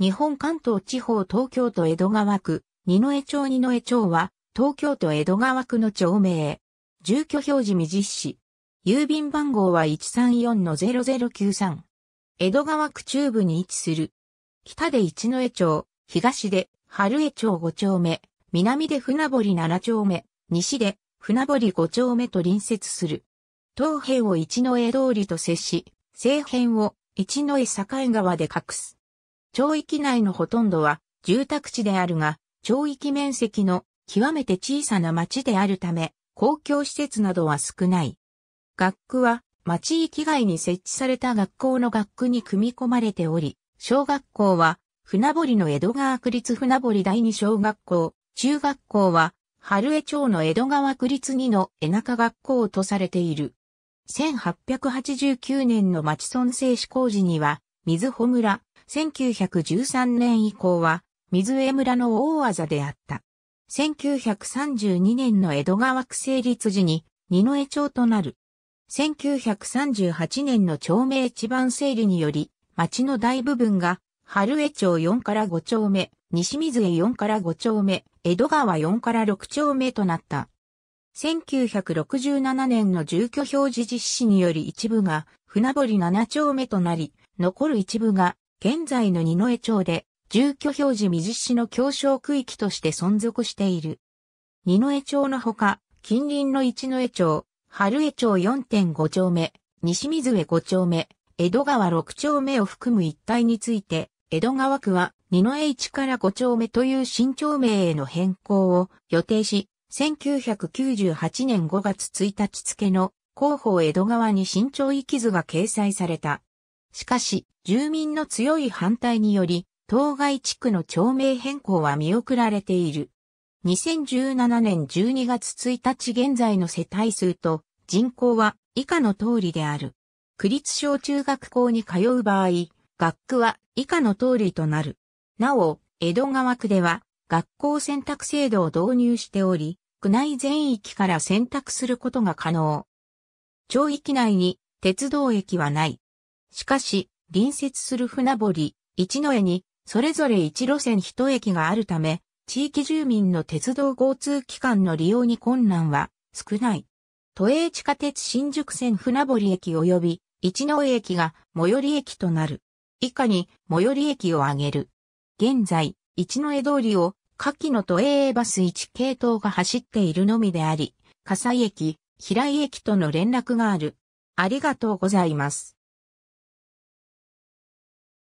日本関東地方東京都江戸川区、二之江町二之江町は、東京都江戸川区の町名。住居表示未実施。郵便番号は134-0093。江戸川区中部に位置する。北で一之江町、東で春江町五丁目、南で船堀七丁目、西で船堀五丁目と隣接する。東辺を一之江通りと接し、西辺を一之江境川で隠す。町域内のほとんどは住宅地であるが、町域面積の極めて小さな町であるため、公共施設などは少ない。学区は町域外に設置された学校の学区に組み込まれており、小学校は船堀の江戸川区立船堀第二小学校、中学校は春江町の江戸川区立2の江中学校とされている。1889年の町村制施工時には、水穂村、1913年以降は、水江村の大技であった。1932年の江戸川区成立時に、二の江町となる。1938年の町名地盤整理により、町の大部分が、春江町4から5丁目、西水江4から5丁目、江戸川4から6丁目となった。1967年の住居表示実施により一部が船堀7丁目となり、残る一部が現在の二江町で、住居表示未実施の協商区域として存続している。二江町のほか、近隣の一江町、春江町4.5丁目、西水江5丁目、江戸川6丁目を含む一帯について、江戸川区は二江1から5丁目という新町名への変更を予定し、1998年5月1日付の広報江戸川に新町域図が掲載された。しかし、住民の強い反対により、当該地区の町名変更は見送られている。2017年12月1日現在の世帯数と人口は以下の通りである。区立小中学校に通う場合、学区は以下の通りとなる。なお、江戸川区では学校選択制度を導入しており、区内全域から選択することが可能。町域内に鉄道駅はない。しかし、隣接する船堀、一の江に、それぞれ一路線一駅があるため、地域住民の鉄道交通機関の利用に困難は少ない。都営地下鉄新宿線船堀駅及び一の江駅が最寄り駅となる。以下に最寄り駅を挙げる。現在、一の江通りを下記の都営バス1系統が走っているのみであり、笠井駅、平井駅との連絡がある。ありがとうございます。